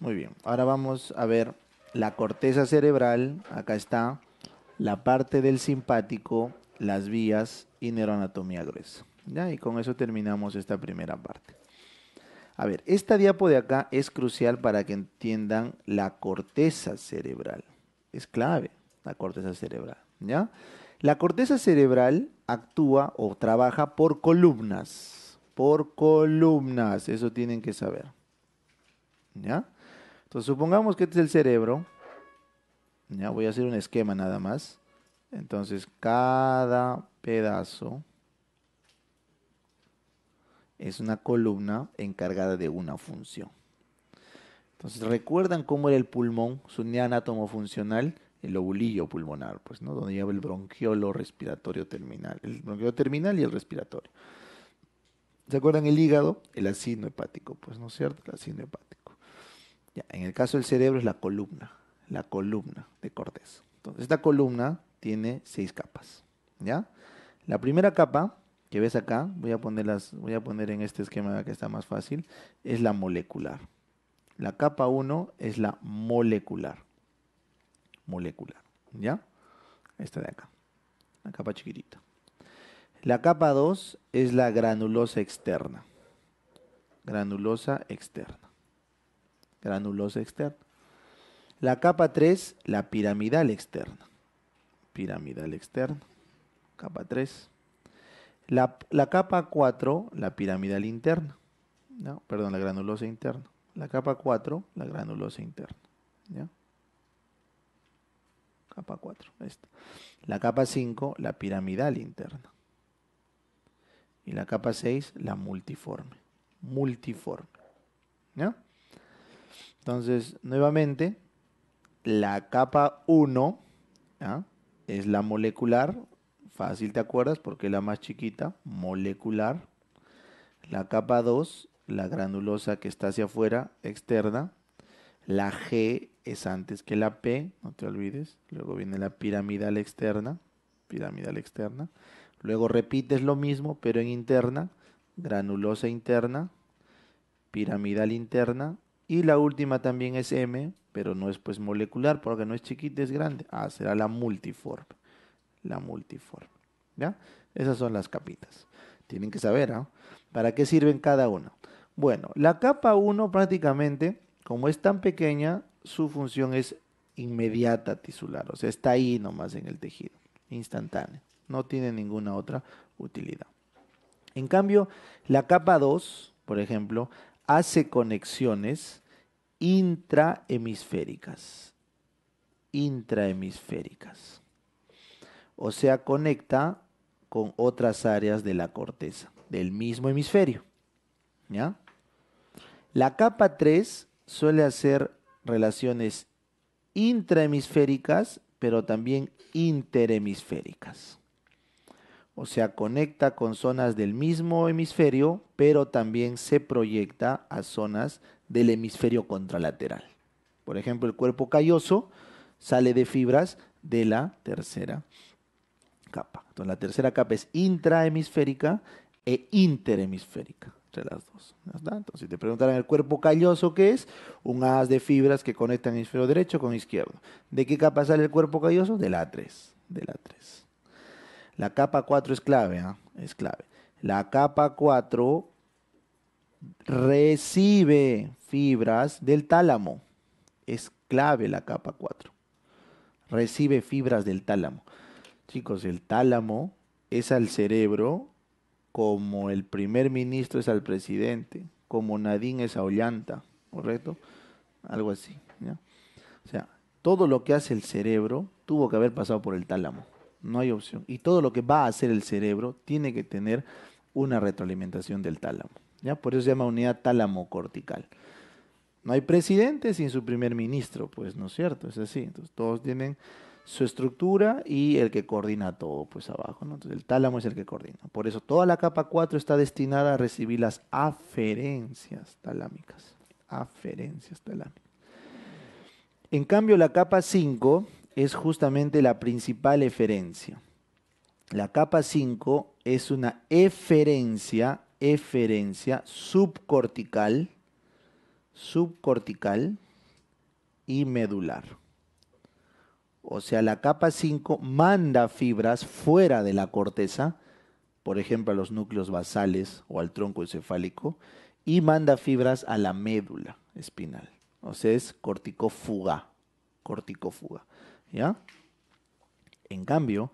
Muy bien, ahora vamos a ver la corteza cerebral, acá está, la parte del simpático, las vías y neuroanatomía gruesa. ¿ya? Y con eso terminamos esta primera parte. A ver, esta diapo de acá es crucial para que entiendan la corteza cerebral. Es clave la corteza cerebral, ¿ya? La corteza cerebral actúa o trabaja por columnas, por columnas, eso tienen que saber. ¿Ya? Entonces, supongamos que este es el cerebro. Ya voy a hacer un esquema nada más. Entonces, cada pedazo es una columna encargada de una función. Entonces, ¿recuerdan cómo era el pulmón? Su neonátomo funcional, el lobulillo pulmonar, pues, ¿no? Donde lleva el bronquiolo respiratorio terminal, el bronquiolo terminal y el respiratorio. ¿Se acuerdan el hígado? El asigno hepático, pues, ¿no es cierto? El asigno hepático en el caso del cerebro es la columna, la columna de Cortés. Entonces, esta columna tiene seis capas. ¿ya? La primera capa que ves acá, voy a, voy a poner en este esquema que está más fácil, es la molecular. La capa 1 es la molecular. Molecular, ¿ya? Esta de acá, la capa chiquitita. La capa 2 es la granulosa externa. Granulosa externa granulosa externa. La capa 3, la piramidal externa. Piramidal externa, capa 3. La, capa 4, la piramidal interna. ¿no? Perdón, la granulosa interna. La capa 4, la granulosa interna. ¿ya? Capa 4, La capa 5, la piramidal interna. Y la capa 6, la multiforme. Multiforme. ¿Ya? Entonces, nuevamente, la capa 1 es la molecular, fácil te acuerdas porque es la más chiquita, molecular. La capa 2, la granulosa que está hacia afuera, externa. La G es antes que la P, no te olvides. Luego viene la piramidal externa, piramidal externa. Luego repites lo mismo, pero en interna, granulosa interna, piramidal interna y la última también es M, pero no es pues molecular porque no es chiquita, es grande. Ah, será la multiforme. La multiforme. ¿Ya? Esas son las capitas. Tienen que saber, ¿ah? ¿Para qué sirven cada una? Bueno, la capa 1 prácticamente, como es tan pequeña, su función es inmediata tisular, o sea, está ahí nomás en el tejido, instantánea, no tiene ninguna otra utilidad. En cambio, la capa 2, por ejemplo, hace conexiones intrahemisféricas. Intrahemisféricas. O sea, conecta con otras áreas de la corteza, del mismo hemisferio. La capa 3 suele hacer relaciones intrahemisféricas, pero también interhemisféricas o sea, conecta con zonas del mismo hemisferio, pero también se proyecta a zonas del hemisferio contralateral. Por ejemplo, el cuerpo calloso sale de fibras de la tercera capa. Entonces, la tercera capa es intrahemisférica e interhemisférica entre las dos. Entonces, si te preguntaran el cuerpo calloso, ¿qué es? Un haz de fibras que conectan hemisferio derecho con izquierdo. ¿De qué capa sale el cuerpo calloso? De la 3. De la 3. La capa 4 es clave, ¿ah? es clave. La capa 4 recibe fibras del tálamo. Es clave la capa 4. Recibe fibras del tálamo. Chicos, el tálamo es al cerebro como el primer ministro es al presidente, como Nadine es a Ollanta, ¿correcto? Algo así. O sea, todo lo que hace el cerebro tuvo que haber pasado por el tálamo no hay opción. Y todo lo que va a hacer el cerebro tiene que tener una retroalimentación del tálamo. ¿ya? Por eso se llama unidad tálamo-cortical. No hay presidente sin su primer ministro, pues no es cierto, es así. Entonces todos tienen su estructura y el que coordina todo, pues abajo. Entonces el tálamo es el que coordina. Por eso toda la capa 4 está destinada a recibir las aferencias talámicas. Aferencias talámicas. En cambio, la capa 5 es justamente la principal eferencia. La capa 5 es una eferencia, eferencia subcortical, subcortical y medular. O sea, la capa 5 manda fibras fuera de la corteza, por ejemplo a los núcleos basales o al tronco encefálico, y manda fibras a la médula espinal. O sea, es corticofuga, corticofuga. ¿ya? En cambio,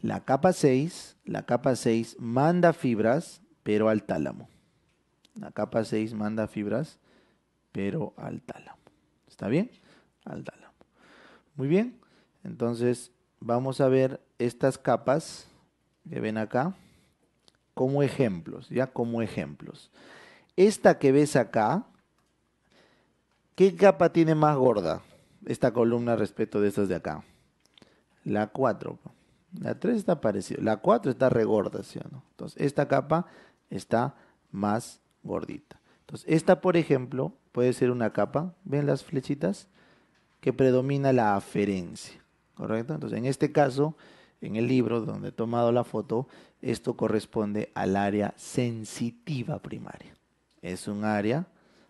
la capa 6, la capa 6 manda fibras, pero al tálamo. La capa 6 manda fibras, pero al tálamo. ¿Está bien? Al tálamo. Muy bien. Entonces, vamos a ver estas capas que ven acá como ejemplos, ya como ejemplos. Esta que ves acá, ¿qué capa tiene más gorda? esta columna respecto de estas de acá. La 4. La 3 está parecida. La 4 está regorda, ¿sí o no? Entonces, esta capa está más gordita. Entonces, esta, por ejemplo, puede ser una capa, ¿ven las flechitas? Que predomina la aferencia, ¿correcto? Entonces, en este caso, en el libro donde he tomado la foto, esto corresponde al área sensitiva primaria. Es un área,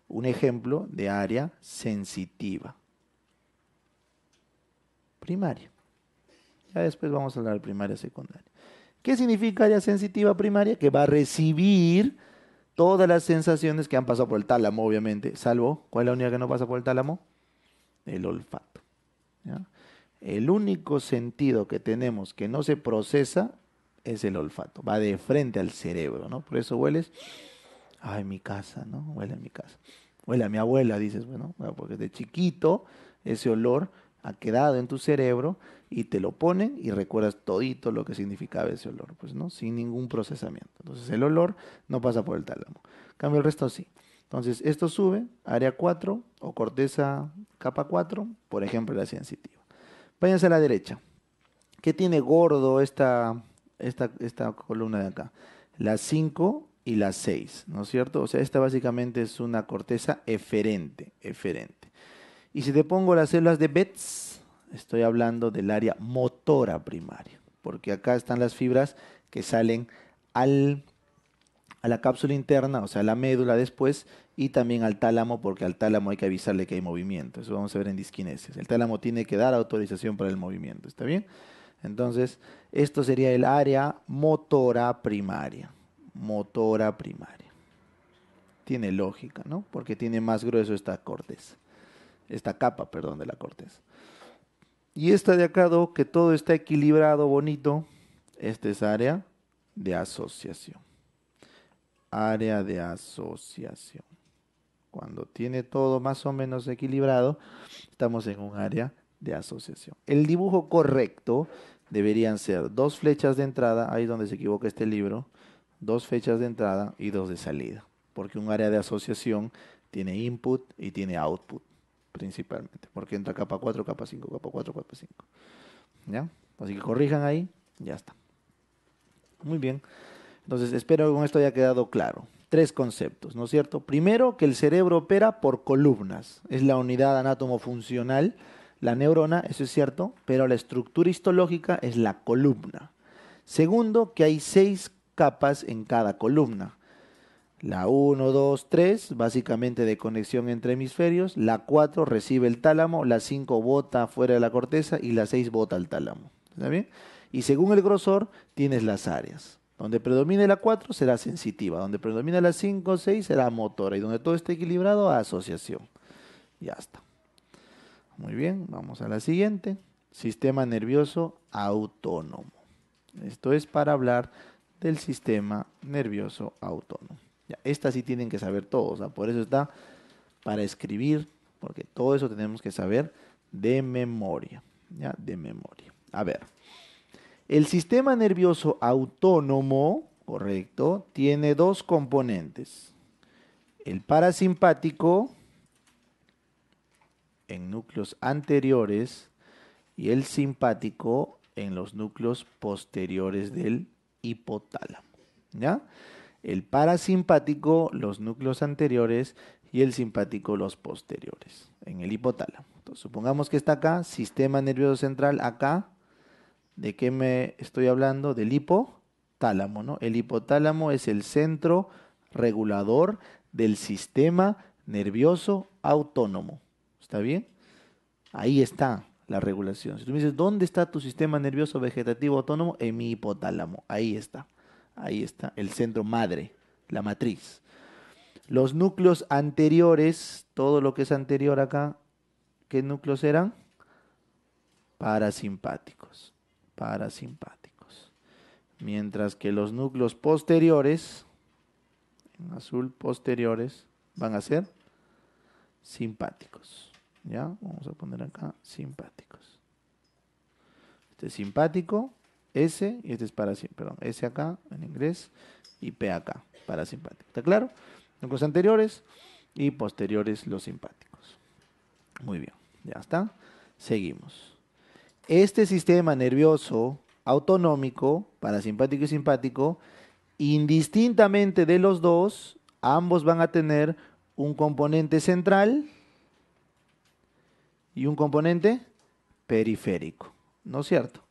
un ejemplo de área sensitiva primaria. Ya después vamos a hablar de primaria secundaria. ¿Qué significa área sensitiva primaria? Que va a recibir todas las sensaciones que han pasado por el tálamo, obviamente, salvo, ¿cuál es la única que no pasa por el tálamo? El olfato. El único sentido que tenemos que no se procesa es el olfato, va de frente al cerebro, ¿no? Por eso hueles, ay, mi casa, ¿no? Huele a mi casa. Huele a mi abuela, dices, bueno, porque de chiquito ese olor ha quedado en tu cerebro y te lo ponen y recuerdas todito lo que significaba ese olor, pues, ¿no? Sin ningún procesamiento. Entonces, el olor no pasa por el tálamo. cambio, el resto sí. Entonces, esto sube, área 4 o corteza capa 4, por ejemplo, la sensitiva. Váyanse a la derecha. ¿Qué tiene gordo esta, esta columna de acá? La 5 y la 6, ¿no es cierto? O sea, esta básicamente es una corteza eferente, eferente. Y si te pongo las células de Betz, estoy hablando del área motora primaria, porque acá están las fibras que salen a la cápsula interna, o sea, a la médula después, y también al tálamo, porque al tálamo hay que avisarle que hay movimiento. Eso vamos a ver en disquinesis. El tálamo tiene que dar autorización para el movimiento, ¿está bien? Entonces, esto sería el área motora primaria. Motora primaria. Tiene lógica, ¿no? Porque tiene más grueso esta corteza esta capa, perdón, de la corteza. Y esta de acá, que todo está equilibrado, bonito, esta es área de asociación. Área de asociación. Cuando tiene todo más o menos equilibrado, estamos en un área de asociación. El dibujo correcto deberían ser dos flechas de entrada, ahí es donde se equivoca este libro, dos flechas de entrada y dos de salida, porque un área de asociación tiene input y tiene output principalmente, porque entra capa 4, capa 5, capa 4, capa 5. ¿Ya? Así que corrijan ahí, ya está. Muy bien. Entonces, espero que con esto haya quedado claro. Tres conceptos, ¿no es cierto? Primero, que el cerebro opera por columnas. Es la unidad anátomo-funcional, la neurona, eso es cierto, pero la estructura histológica es la columna. Segundo, que hay seis capas en cada columna. La 1, 2, 3, básicamente de conexión entre hemisferios. La 4 recibe el tálamo, la 5 bota fuera de la corteza y la 6 bota al tálamo. ¿Está bien? Y según el grosor, tienes las áreas. Donde predomine la 4 será sensitiva, donde predomina la 5, 6 será motora y donde todo esté equilibrado, asociación. Ya está. Muy bien, vamos a la siguiente. Sistema nervioso autónomo. Esto es para hablar del sistema nervioso autónomo. Ya, esta sí tienen que saber todos, por eso está para escribir, porque todo eso tenemos que saber de memoria, ¿ya? De memoria. A ver, el sistema nervioso autónomo, correcto, tiene dos componentes. El parasimpático en núcleos anteriores y el simpático en los núcleos posteriores del hipotálamo, ¿ya? el parasimpático, los núcleos anteriores y el simpático, los posteriores, en el hipotálamo. supongamos que está acá, sistema nervioso central acá. ¿De qué me estoy hablando? Del hipotálamo, ¿no? El hipotálamo es el centro regulador del sistema nervioso autónomo. ¿Está bien? Ahí está la regulación. Si tú me dices, ¿dónde está tu sistema nervioso vegetativo autónomo? En mi hipotálamo. Ahí está. Ahí está, el centro madre, la matriz. Los núcleos anteriores, todo lo que es anterior acá, ¿qué núcleos eran? Parasimpáticos, parasimpáticos. Mientras que los núcleos posteriores, en azul posteriores, van a ser simpáticos. ¿Ya? Vamos a poner acá simpáticos. Este simpático, S, y este es parasimpático, perdón, S acá en inglés y P acá, parasimpático. ¿Está claro? Los anteriores y posteriores los simpáticos. Muy bien, ya está. Seguimos. Este sistema nervioso autonómico, parasimpático y simpático, indistintamente de los dos, ambos van a tener un componente central y un componente periférico, ¿no es cierto?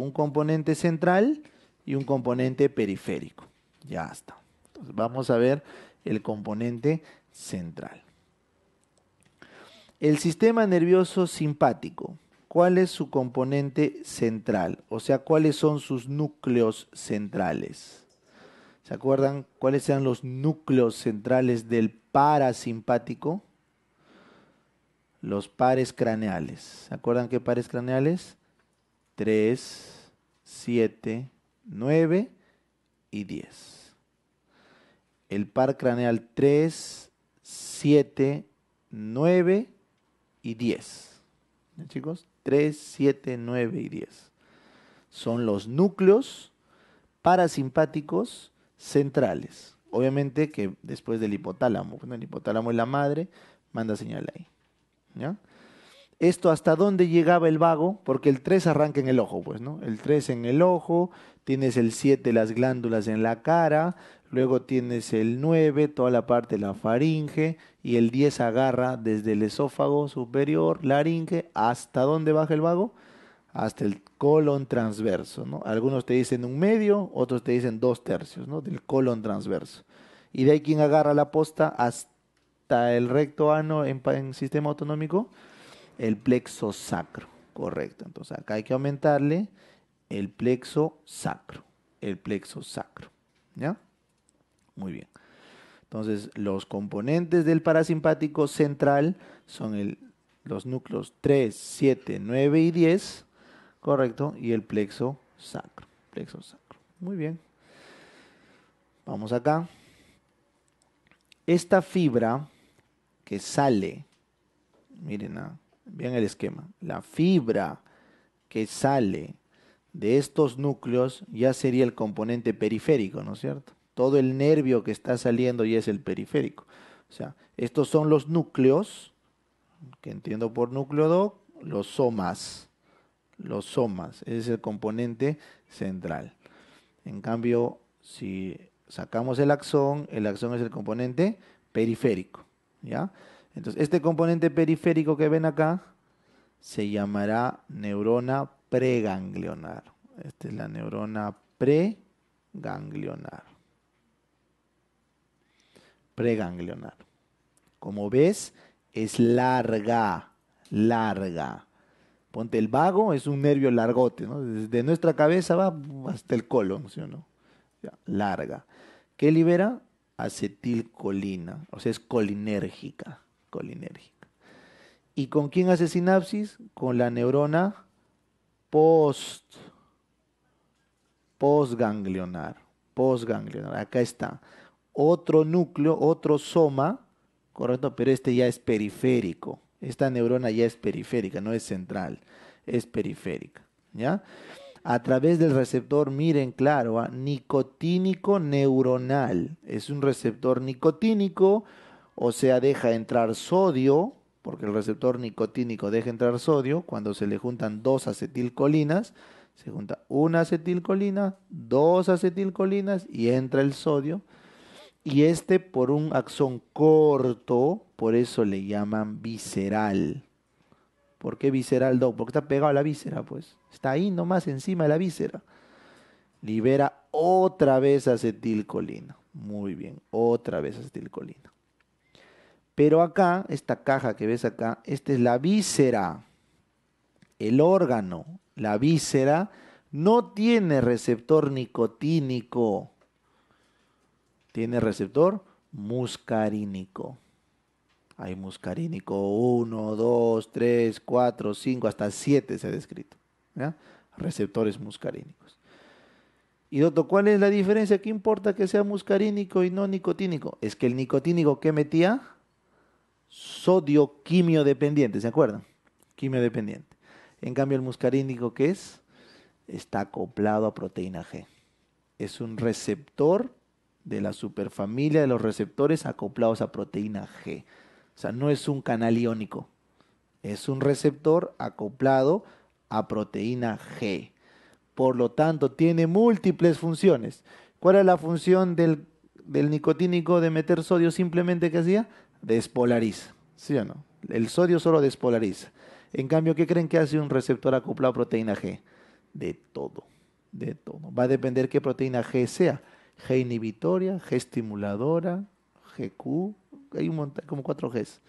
un componente central y un componente periférico. Ya está. Entonces vamos a ver el componente central. El sistema nervioso simpático. ¿Cuál es su componente central? O sea, ¿cuáles son sus núcleos centrales? ¿Se acuerdan cuáles eran los núcleos centrales del parasimpático? Los pares craneales. ¿Se acuerdan qué pares craneales? 3, 7, 9 y 10. El par craneal 3, 7, 9 y 10. ¿Ya chicos? 3, 7, 9 y 10. Son los núcleos parasimpáticos centrales. Obviamente que después del hipotálamo, ¿no? el hipotálamo es la madre, manda señal ahí. ¿Ya? esto hasta dónde llegaba el vago, porque el 3 arranca en el ojo, pues, ¿no? El 3 en el ojo, tienes el 7 las glándulas en la cara, luego tienes el 9 toda la parte de la faringe y el 10 agarra desde el esófago superior, laringe, hasta dónde baja el vago? Hasta el colon transverso, ¿no? Algunos te dicen un medio, otros te dicen dos tercios, ¿no? Del colon transverso. Y de ahí quien agarra la posta hasta el recto ano en, en sistema autonómico, el plexo sacro, correcto. Entonces acá hay que aumentarle el plexo sacro, el plexo sacro, ¿ya? Muy bien. Entonces los componentes del parasimpático central son los núcleos 3, 7, 9 y 10, correcto, y el plexo sacro, plexo sacro. Muy bien. Vamos acá. Esta fibra que sale, miren, vean el esquema, la fibra que sale de estos núcleos ya sería el componente periférico, ¿no es cierto? Todo el nervio que está saliendo ya es el periférico. O sea, estos son los núcleos, que entiendo por núcleo, los somas. Los somas, ese es el componente central. En cambio, si sacamos el axón, el axón es el componente periférico, ¿ya? Entonces, este componente periférico que ven acá se llamará neurona preganglionar. Esta es la neurona preganglionar. Preganglionar. Como ves, es larga, larga. Ponte el vago, es un nervio largote, ¿no? Desde nuestra cabeza va hasta el colon, ¿sí no? larga. ¿Qué libera? Acetilcolina, o sea, es colinérgica colinérgica. ¿Y con quién hace sinapsis? Con la neurona post postganglionar, postganglionar. Acá está otro núcleo, otro soma, correcto, pero este ya es periférico. Esta neurona ya es periférica, no es central, es periférica, ¿ya? A través del receptor, miren claro, ¿ah? nicotínico neuronal. Es un receptor nicotínico o sea, deja entrar sodio, porque el receptor nicotínico deja entrar sodio, cuando se le juntan dos acetilcolinas, se junta una acetilcolina, dos acetilcolinas y entra el sodio. Y este por un axón corto, por eso le llaman visceral. ¿Por qué visceral, Doc? Porque está pegado a la víscera, pues. Está ahí nomás encima de la víscera. Libera otra vez acetilcolina. Muy bien, otra vez acetilcolina. Pero acá, esta caja que ves acá, esta es la víscera, el órgano, la víscera no tiene receptor nicotínico, tiene receptor muscarínico. Hay muscarínico 1, 2, 3, 4, 5, hasta 7 se ha descrito. ¿ya? Receptores muscarínicos. Y doctor, ¿cuál es la diferencia? ¿Qué importa que sea muscarínico y no nicotínico? Es que el nicotínico, que metía? sodio dependiente, ¿se acuerdan? Quimio dependiente. En cambio, el muscarínico, ¿qué es? Está acoplado a proteína G. Es un receptor de la superfamilia de los receptores acoplados a proteína G. O sea, no es un canal iónico. Es un receptor acoplado a proteína G. Por lo tanto, tiene múltiples funciones. ¿Cuál es la función del, del nicotínico de meter sodio simplemente que hacía? despolariza, ¿sí o no? El sodio solo despolariza. En cambio, ¿qué creen que hace un receptor acoplado a proteína G? De todo, de todo. Va a depender qué proteína G sea. G inhibitoria, G estimuladora, GQ, hay un montón, como cuatro Gs.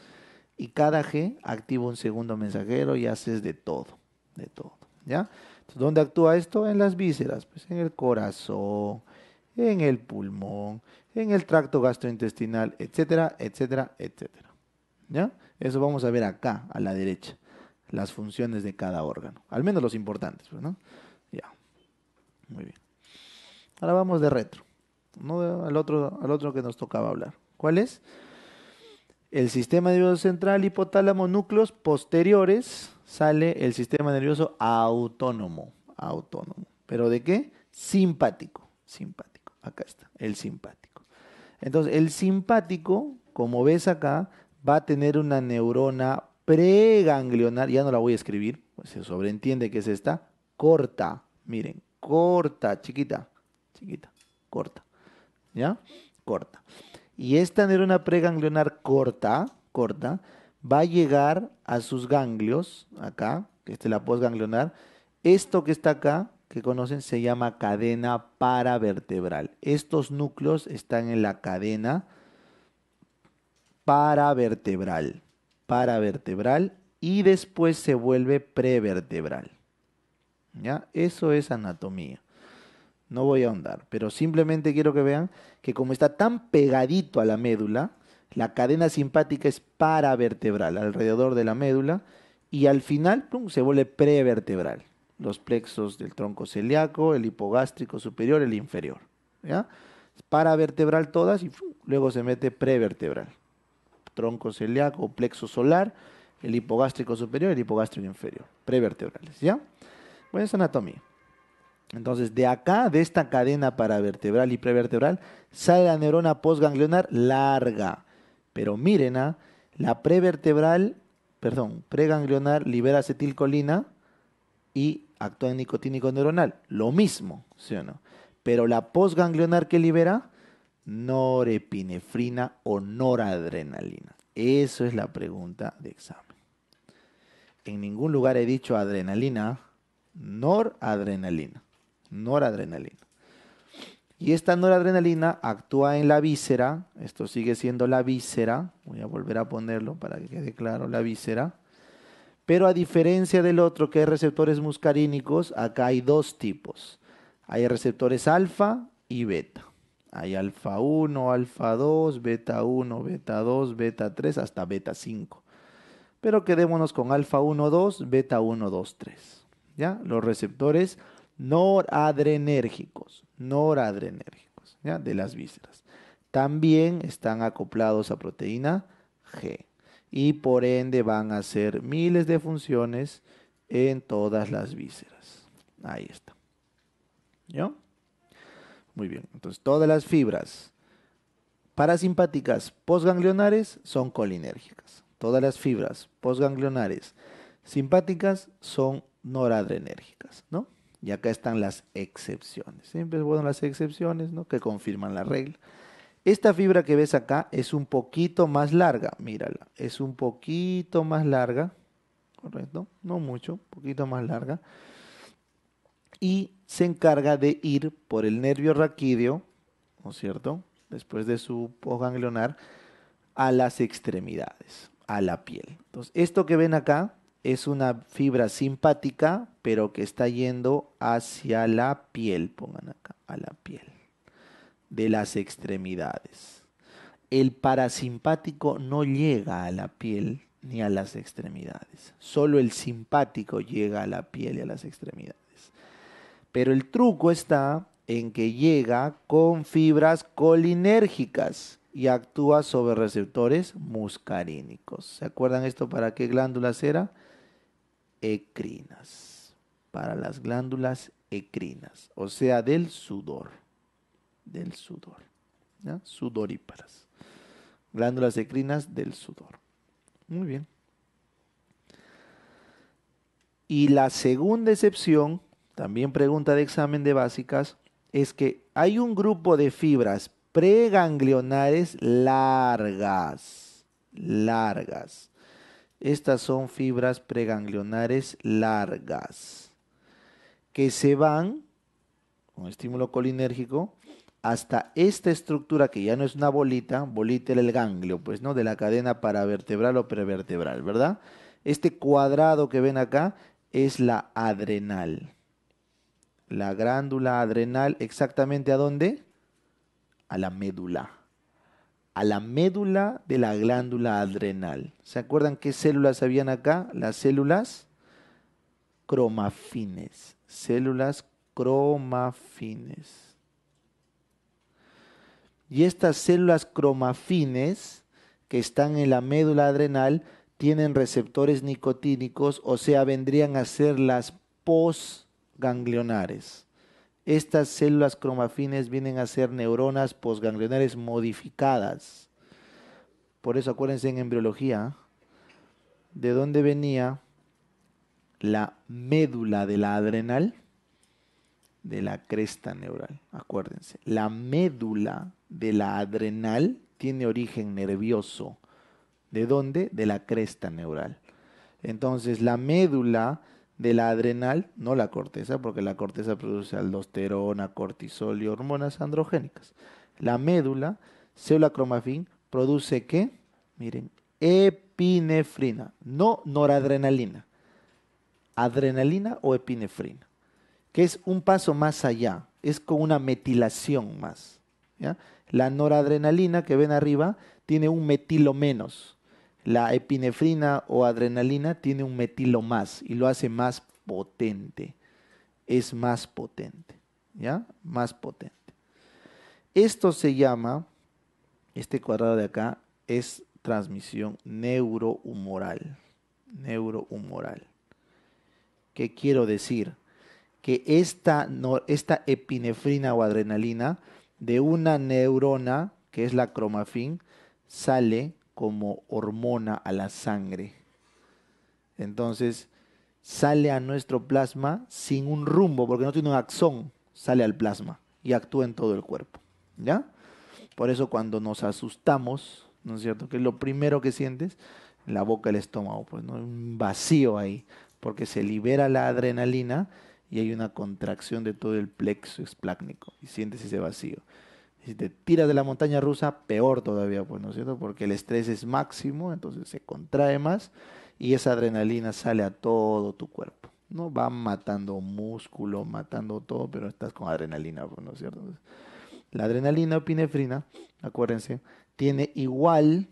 Y cada G activa un segundo mensajero y haces de todo, de todo, ¿ya? ¿dónde actúa esto? En las vísceras, pues en el corazón, en el pulmón, en el tracto gastrointestinal, etcétera, etcétera, etcétera. ¿Ya? Eso vamos a ver acá, a la derecha, las funciones de cada órgano, al menos los importantes, pues, ¿no? Ya, muy bien. Ahora vamos de retro, ¿no? Al otro, al otro que nos tocaba hablar. ¿Cuál es? El sistema nervioso central, hipotálamo, núcleos posteriores, sale el sistema nervioso autónomo, autónomo. ¿Pero de qué? Simpático, simpático. Acá está, el simpático. Entonces, el simpático, como ves acá, va a tener una neurona preganglionar, ya no la voy a escribir, pues se sobreentiende que es esta, corta, miren, corta, chiquita, chiquita, corta, ¿ya? Corta. Y esta neurona preganglionar corta, corta, va a llegar a sus ganglios, acá, que esta es la postganglionar, esto que está acá que conocen se llama cadena paravertebral. Estos núcleos están en la cadena paravertebral, paravertebral y después se vuelve prevertebral. ¿Ya? Eso es anatomía. No voy a ahondar, pero simplemente quiero que vean que como está tan pegadito a la médula, la cadena simpática es paravertebral, alrededor de la médula, y al final se vuelve prevertebral los plexos del tronco celíaco, el hipogástrico superior, el inferior. ¿ya? Paravertebral todas y luego se mete prevertebral. Tronco celíaco, plexo solar, el hipogástrico superior, el hipogástrico inferior, prevertebrales. ¿ya? Bueno, es anatomía. Entonces, de acá, de esta cadena paravertebral y prevertebral, sale la neurona postganglionar larga. Pero miren, ¿ah? la prevertebral, perdón, preganglionar libera acetilcolina y actúa en nicotínico neuronal, lo mismo, ¿sí o no? Pero la posganglionar que libera, norepinefrina o noradrenalina. Eso es la pregunta de examen. En ningún lugar he dicho adrenalina, noradrenalina, noradrenalina. Y esta noradrenalina actúa en la víscera, esto sigue siendo la víscera, voy a volver a ponerlo para que quede claro, la víscera pero a diferencia del otro, que es receptores muscarínicos, acá hay dos tipos. Hay receptores alfa y beta. Hay alfa 1, alfa 2, beta 1, beta 2, beta 3, hasta beta 5. Pero quedémonos con alfa 1, 2, beta 1, 2, 3. ¿Ya? Los receptores noradrenérgicos, noradrenérgicos, ¿ya? De las vísceras. También están acoplados a proteína G y por ende van a hacer miles de funciones en todas las vísceras. Ahí está. ¿Ya? Muy bien, entonces todas las fibras parasimpáticas posganglionares son colinérgicas. Todas las fibras posganglionares simpáticas son noradrenérgicas, ¿no? Y acá están las excepciones. Siempre son bueno las excepciones, ¿no? Que confirman la regla. Esta fibra que ves acá es un poquito más larga, mírala, es un poquito más larga, correcto, no mucho, un poquito más larga, y se encarga de ir por el nervio raquídeo, ¿no es cierto?, después de su posganglionar, a las extremidades, a la piel. Entonces, esto que ven acá es una fibra simpática, pero que está yendo hacia la piel, pongan acá, a la piel de las extremidades. El parasimpático no llega a la piel ni a las extremidades. Solo el simpático llega a la piel y a las extremidades. Pero el truco está en que llega con fibras colinérgicas y actúa sobre receptores muscarínicos. ¿Se acuerdan esto para qué glándulas era? Ecrinas. Para las glándulas ecrinas, o sea, del sudor del sudor. Sudoríparas. Glándulas ecrinas del sudor. Muy bien. Y la segunda excepción, también pregunta de examen de básicas, es que hay un grupo de fibras preganglionares largas. Largas. Estas son fibras preganglionares largas que se van con estímulo colinérgico hasta esta estructura que ya no es una bolita, bolita era el ganglio, pues, ¿no? De la cadena paravertebral o prevertebral, ¿verdad? Este cuadrado que ven acá es la adrenal. La glándula adrenal, exactamente a dónde? A la médula. A la médula de la glándula adrenal. ¿Se acuerdan qué células habían acá? Las células cromafines. Células cromafines. Y estas células cromafines que están en la médula adrenal tienen receptores nicotínicos, o sea, vendrían a ser las posganglionares. Estas células cromafines vienen a ser neuronas posganglionares modificadas. Por eso acuérdense en embriología de dónde venía la médula de la adrenal, de la cresta neural, acuérdense. La médula de la adrenal tiene origen nervioso. ¿De dónde? De la cresta neural. Entonces, la médula de la adrenal, no la corteza, porque la corteza produce aldosterona, cortisol y hormonas androgénicas. La médula, célula cromafín, produce qué? Miren, epinefrina, no noradrenalina. Adrenalina o epinefrina, que es un paso más allá, es con una metilación más. ¿ya? La noradrenalina que ven arriba tiene un metilo menos. La epinefrina o adrenalina tiene un metilo más y lo hace más potente. Es más potente. ¿Ya? Más potente. Esto se llama, este cuadrado de acá, es transmisión neurohumoral. Neurohumoral. ¿Qué quiero decir? Que esta, esta epinefrina o adrenalina de una neurona, que es la cromafín, sale como hormona a la sangre. Entonces, sale a nuestro plasma sin un rumbo, porque no tiene un axón, sale al plasma y actúa en todo el cuerpo. ¿Ya? Por eso cuando nos asustamos, ¿no es cierto? Que es lo primero que sientes, la boca, el estómago, pues no, un vacío ahí, porque se libera la adrenalina y hay una contracción de todo el plexo esplácnico y sientes ese vacío. Si te tiras de la montaña rusa, peor todavía, pues, ¿no es cierto? Porque el estrés es máximo, entonces se contrae más y esa adrenalina sale a todo tu cuerpo, ¿no? Va matando músculo, matando todo, pero estás con adrenalina, pues, ¿no es cierto? La adrenalina o pinefrina, acuérdense, tiene igual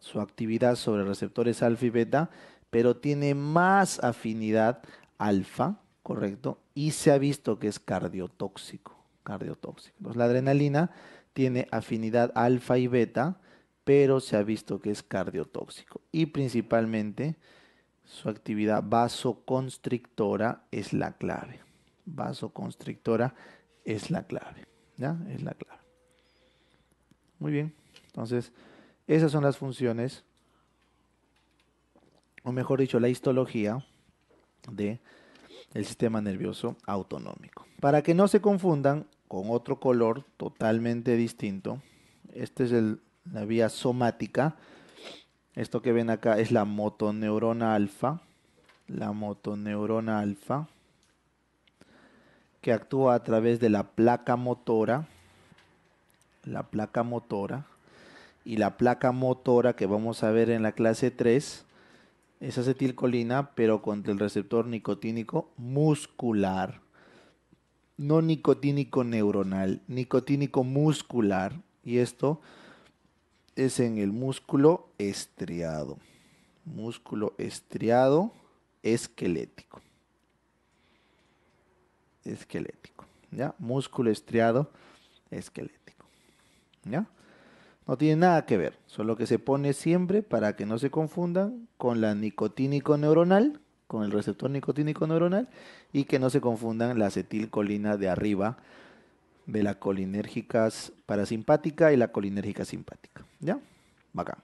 su actividad sobre receptores alfa y beta, pero tiene más afinidad alfa ¿correcto? Y se ha visto que es cardiotóxico, cardiotóxico. la adrenalina tiene afinidad alfa y beta, pero se ha visto que es cardiotóxico. Y principalmente su actividad vasoconstrictora es la clave. Vasoconstrictora es la clave, ¿ya? Es la clave. Muy bien. Entonces, esas son las funciones, o mejor dicho, la histología de el sistema nervioso autonómico. Para que no se confundan con otro color totalmente distinto, esta es la vía somática. Esto que ven acá es la motoneurona alfa, la motoneurona alfa, que actúa a través de la placa motora, la placa motora, y la placa motora que vamos a ver en la clase 3 es acetilcolina, pero contra el receptor nicotínico muscular. No nicotínico neuronal, nicotínico muscular. Y esto es en el músculo estriado. Músculo estriado esquelético. Esquelético. ¿Ya? Músculo estriado esquelético. ¿Ya? No tiene nada que ver, solo que se pone siempre para que no se confundan con la nicotínico neuronal, con el receptor nicotínico neuronal, y que no se confundan la acetilcolina de arriba de la colinérgica parasimpática y la colinérgica simpática. ¿Ya? Bacán.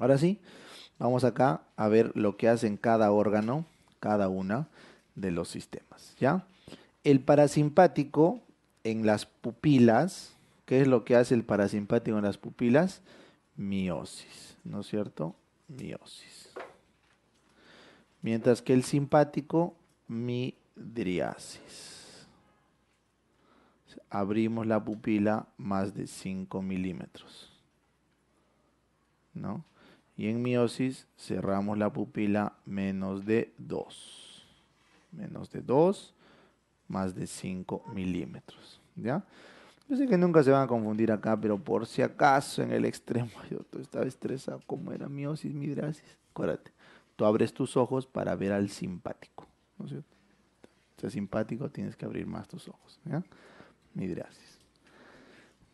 Ahora sí, vamos acá a ver lo que hacen cada órgano, cada una de los sistemas. ¿Ya? El parasimpático en las pupilas, ¿Qué es lo que hace el parasimpático en las pupilas? Miosis, ¿no es cierto? Miosis. Mientras que el simpático, midriasis. Abrimos la pupila más de 5 milímetros. ¿No? Y en miosis cerramos la pupila menos de 2. Menos de 2, más de 5 milímetros. ¿Ya? Yo sé que nunca se van a confundir acá, pero por si acaso en el extremo yo estaba estresado como era miosis, midrasis. Acuérdate, tú abres tus ojos para ver al simpático. ¿no es cierto? Si es simpático, tienes que abrir más tus ojos. ¿ya? Midrasis.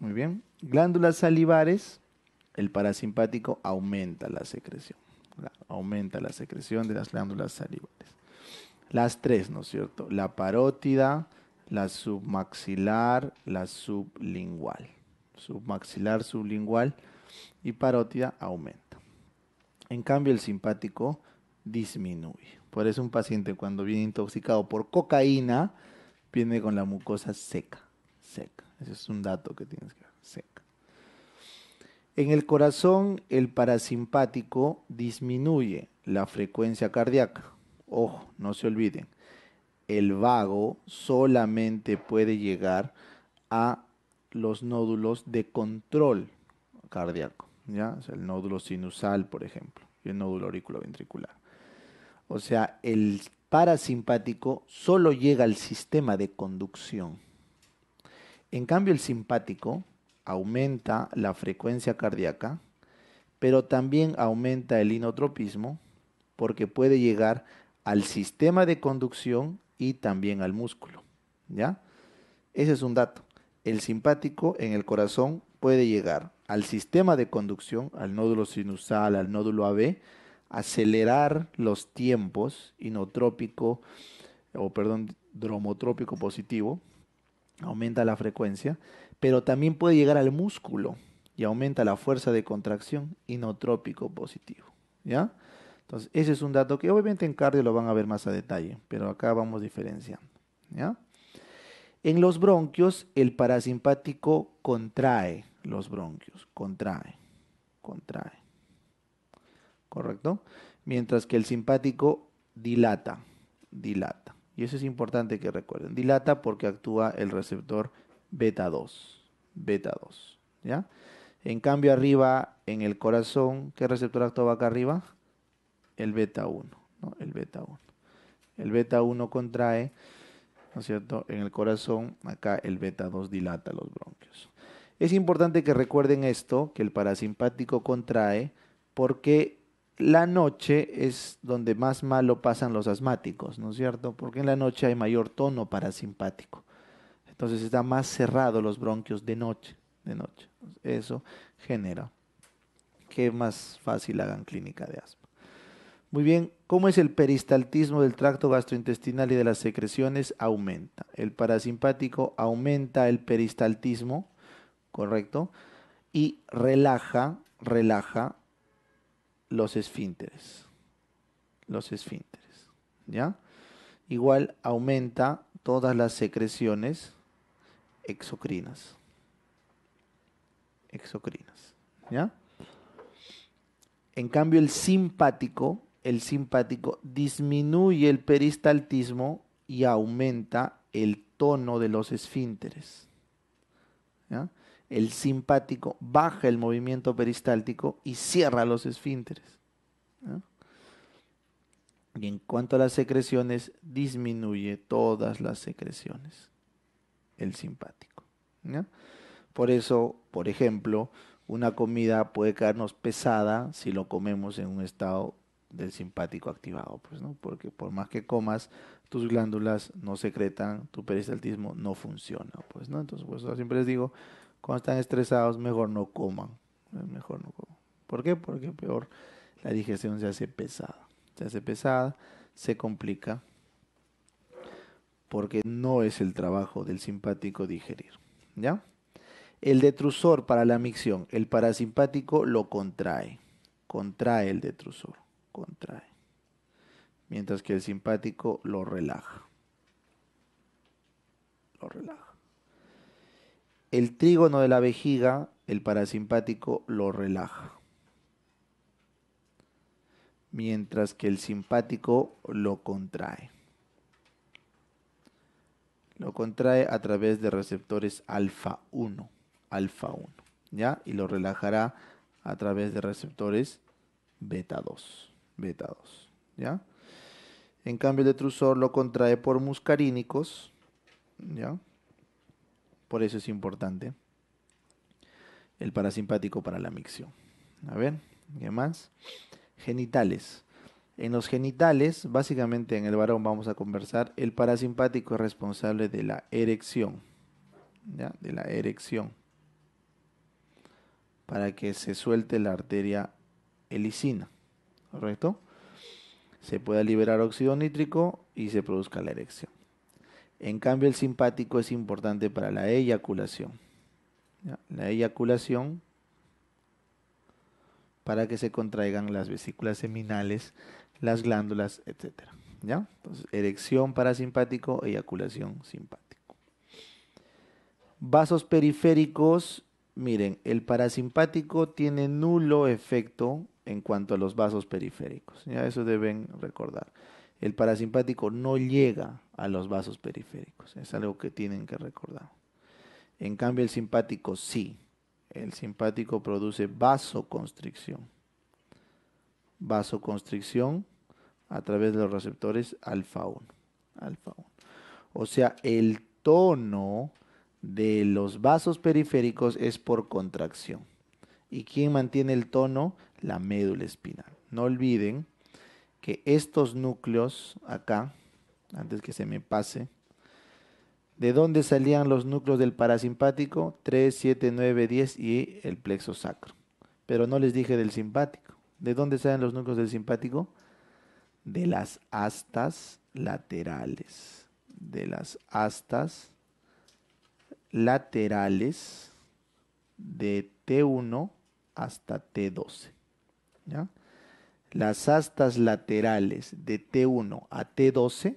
Muy bien. Glándulas salivares, el parasimpático aumenta la secreción. aumenta la secreción de las glándulas salivares. Las tres, ¿no es cierto? La parótida, la submaxilar, la sublingual. Submaxilar, sublingual y parótida aumenta. En cambio, el simpático disminuye. Por eso un paciente cuando viene intoxicado por cocaína, viene con la mucosa seca, seca. Ese es un dato que tienes que ver, seca. En el corazón, el parasimpático disminuye la frecuencia cardíaca. Ojo, no se olviden el vago solamente puede llegar a los nódulos de control cardíaco, ¿ya? el nódulo sinusal, por ejemplo, y el nódulo auriculoventricular. O sea, el parasimpático solo llega al sistema de conducción. En cambio, el simpático aumenta la frecuencia cardíaca, pero también aumenta el inotropismo porque puede llegar al sistema de conducción y también al músculo. ¿Ya? Ese es un dato. El simpático en el corazón puede llegar al sistema de conducción, al nódulo sinusal, al nódulo AB, acelerar los tiempos inotrópico, o perdón, dromotrópico positivo, aumenta la frecuencia, pero también puede llegar al músculo y aumenta la fuerza de contracción inotrópico positivo. ¿Ya? Entonces, ese es un dato que obviamente en cardio lo van a ver más a detalle, pero acá vamos diferenciando. En los bronquios, el parasimpático contrae los bronquios, contrae, contrae. ¿Correcto? Mientras que el simpático dilata, dilata. Y eso es importante que recuerden. Dilata porque actúa el receptor beta 2, beta 2. ¿Ya? En cambio, arriba en el corazón, ¿qué receptor actúa acá arriba? el beta 1, ¿no? El beta 1. El beta 1 contrae, ¿no es cierto?, en el corazón, acá el beta 2 dilata los bronquios. Es importante que recuerden esto, que el parasimpático contrae, porque la noche es donde más malo pasan los asmáticos, ¿no es cierto? Porque en la noche hay mayor tono parasimpático. Entonces está más cerrado los bronquios de noche, de noche. Eso genera que más fácil hagan clínica de asma. Muy bien, ¿cómo es el peristaltismo del tracto gastrointestinal y de las secreciones? Aumenta. El parasimpático aumenta el peristaltismo, ¿correcto? Y relaja, relaja los esfínteres. Los esfínteres, ¿ya? Igual aumenta todas las secreciones exocrinas. Exocrinas, ¿ya? En cambio, el simpático el simpático disminuye el peristaltismo y aumenta el tono de los esfínteres. El simpático baja el movimiento peristáltico y cierra los esfínteres. Y en cuanto a las secreciones, disminuye todas las secreciones. El simpático. Por eso, por ejemplo, una comida puede quedarnos pesada si lo comemos en un estado del simpático activado, pues, ¿no? Porque por más que comas, tus glándulas no secretan, tu peristaltismo no funciona, pues, ¿no? Entonces, pues, siempre les digo, cuando están estresados, mejor no coman, eh, mejor no coman. ¿Por qué? Porque peor, la digestión se hace pesada, se hace pesada, se complica, porque no es el trabajo del simpático digerir, ¿ya? El detrusor para la micción, el parasimpático lo contrae, contrae el detrusor contrae, mientras que el simpático lo relaja. Lo relaja. El trígono de la vejiga, el parasimpático, lo relaja. Mientras que el simpático lo contrae. Lo contrae a través de receptores alfa 1, alfa 1, ¿ya? Y lo relajará a través de receptores beta 2. Beta ¿ya? En cambio, el detrusor lo contrae por muscarínicos. ¿ya? Por eso es importante el parasimpático para la micción. A ver, ¿qué más? Genitales. En los genitales, básicamente en el varón vamos a conversar, el parasimpático es responsable de la erección. ¿ya? De la erección. Para que se suelte la arteria helicina. ¿correcto? Se pueda liberar óxido nítrico y se produzca la erección. En cambio, el simpático es importante para la eyaculación. La eyaculación para que se contraigan las vesículas seminales, las glándulas, etc. ¿Ya? Entonces, erección parasimpático, eyaculación simpático. Vasos periféricos, miren, el parasimpático tiene nulo efecto en cuanto a los vasos periféricos. Ya eso deben recordar. El parasimpático no llega a los vasos periféricos. Es algo que tienen que recordar. En cambio, el simpático sí. El simpático produce vasoconstricción. Vasoconstricción a través de los receptores alfa 1. Alfa 1. O sea, el tono de los vasos periféricos es por contracción. ¿Y quién mantiene el tono? La médula espinal. No olviden que estos núcleos acá, antes que se me pase, ¿de dónde salían los núcleos del parasimpático? 3, 7, 9, 10 y el plexo sacro. Pero no les dije del simpático. ¿De dónde salen los núcleos del simpático? De las astas laterales. De las astas laterales de T1 hasta T12. Las astas laterales de T1 a T12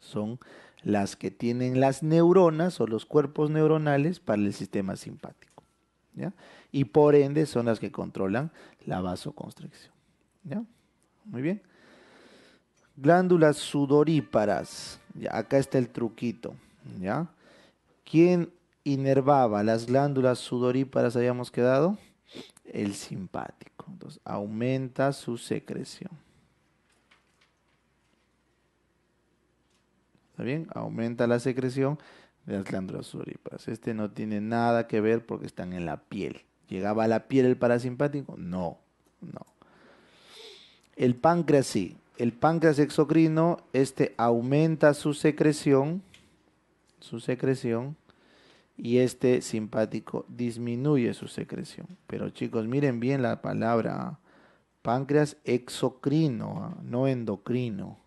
son las que tienen las neuronas o los cuerpos neuronales para el sistema simpático. Y por ende son las que controlan la vasoconstricción. Muy bien. Glándulas sudoríparas. acá está el truquito. ¿ya? ¿Quién inervaba las glándulas sudoríparas habíamos quedado? el simpático. Entonces, aumenta su secreción. ¿Está bien? Aumenta la secreción de las glándulas Este no tiene nada que ver porque están en la piel. ¿Llegaba a la piel el parasimpático? No, no. El páncreas sí. El páncreas exocrino, este aumenta su secreción, su secreción, y este simpático disminuye su secreción. Pero chicos, miren bien la palabra ¿ah? páncreas exocrino, ¿ah? no endocrino.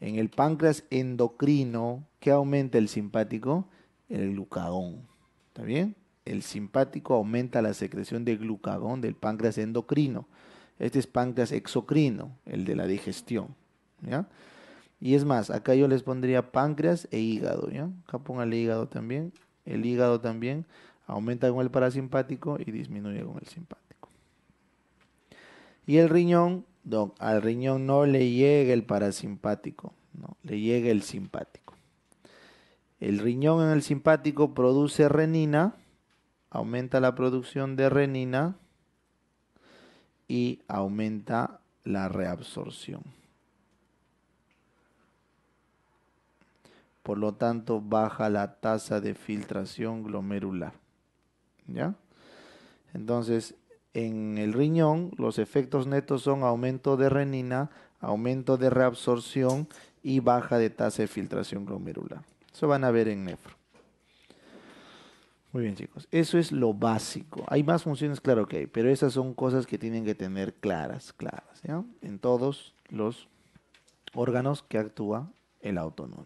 En el páncreas endocrino, ¿qué aumenta el simpático? El glucagón. ¿Está bien? El simpático aumenta la secreción de glucagón del páncreas endocrino. Este es páncreas exocrino, el de la digestión. Y es más, acá yo les pondría páncreas e hígado, ¿ya? Acá el hígado también el hígado también, aumenta con el parasimpático y disminuye con el simpático. Y el riñón, al riñón no le llega el parasimpático, no, le llega el simpático. El riñón en el simpático produce renina, aumenta la producción de renina y aumenta la reabsorción. por lo tanto baja la tasa de filtración glomerular. ¿Ya? Entonces, en el riñón los efectos netos son aumento de renina, aumento de reabsorción y baja de tasa de filtración glomerular. Eso van a ver en nefro. Muy bien, chicos. Eso es lo básico. Hay más funciones, claro que hay, pero esas son cosas que tienen que tener claras, claras, ¿ya? En todos los órganos que actúa el autónomo.